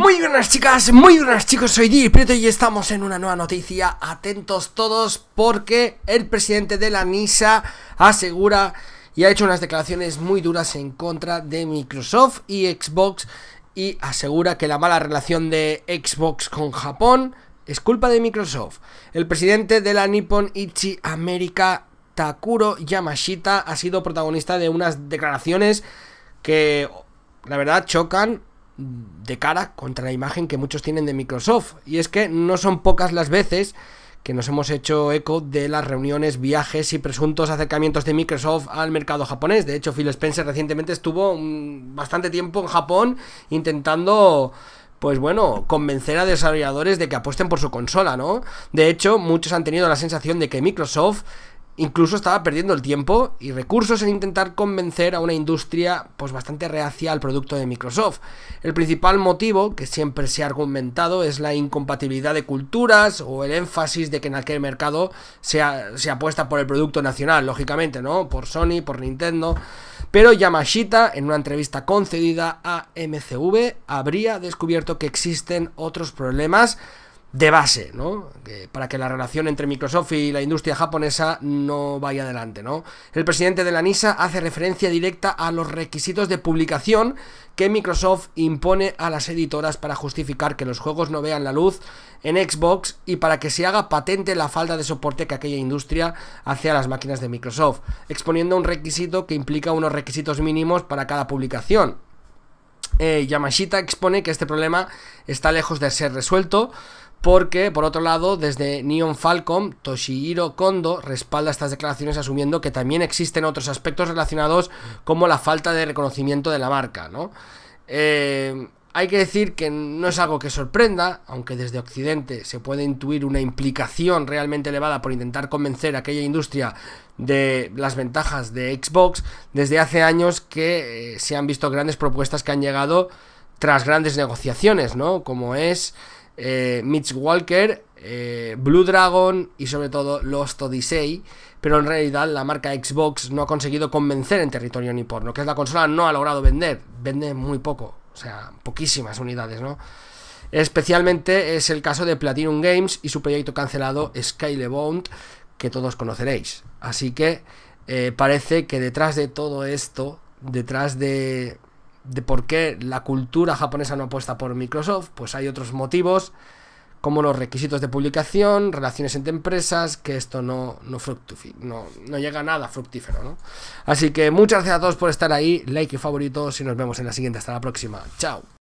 Muy buenas chicas, muy buenas chicos, soy Di Prieto y estamos en una nueva noticia. Atentos todos porque el presidente de la NISA asegura y ha hecho unas declaraciones muy duras en contra de Microsoft y Xbox y asegura que la mala relación de Xbox con Japón es culpa de Microsoft. El presidente de la Nippon Ichi America, Takuro Yamashita, ha sido protagonista de unas declaraciones que la verdad chocan de cara contra la imagen que muchos tienen de Microsoft. Y es que no son pocas las veces que nos hemos hecho eco de las reuniones, viajes y presuntos acercamientos de Microsoft al mercado japonés. De hecho, Phil Spencer recientemente estuvo bastante tiempo en Japón intentando pues bueno, convencer a desarrolladores de que apuesten por su consola, ¿no? De hecho, muchos han tenido la sensación de que Microsoft Incluso estaba perdiendo el tiempo y recursos en intentar convencer a una industria pues bastante reacia al producto de Microsoft. El principal motivo que siempre se ha argumentado es la incompatibilidad de culturas o el énfasis de que en aquel mercado se, apuesta por el producto nacional, lógicamente, ¿no? Por Sony, por Nintendo. Pero Yamashita, en una entrevista concedida a MCV, habría descubierto que existen otros problemas de base, ¿no? para que la relación entre Microsoft y la industria japonesa no vaya adelante, ¿no? El presidente de la NISA hace referencia directa a los requisitos de publicación que Microsoft impone a las editoras para justificar que los juegos no vean la luz en Xbox y para que se haga patente la falta de soporte que aquella industria hace a las máquinas de Microsoft, exponiendo un requisito que implica unos requisitos mínimos para cada publicación. Eh, Yamashita expone que este problema está lejos de ser resuelto porque, por otro lado, desde Neon Falcom, Toshihiro Kondo respalda estas declaraciones asumiendo que también existen otros aspectos relacionados como la falta de reconocimiento de la marca, ¿no? Eh, hay que decir que no es algo que sorprenda, aunque desde Occidente se puede intuir una implicación realmente elevada por intentar convencer a aquella industria de las ventajas de Xbox, desde hace años que eh, se han visto grandes propuestas que han llegado tras grandes negociaciones, ¿no? Como es eh, Mitch Walker, eh, Blue Dragon y sobre todo Lost Odyssey, pero en realidad la marca Xbox no ha conseguido convencer en territorio lo que es la consola no ha logrado vender, vende muy poco, o sea, poquísimas unidades, ¿no? Especialmente es el caso de Platinum Games y su proyecto cancelado Scalebound, que todos conoceréis. Así que eh, parece que detrás de todo esto, detrás de, de por qué la cultura japonesa no apuesta por Microsoft, pues hay otros motivos como los requisitos de publicación, relaciones entre empresas, que esto no, no, no, no llega a nada fructífero. ¿no? Así que muchas gracias a todos por estar ahí, like y favoritos y nos vemos en la siguiente. Hasta la próxima. Chao.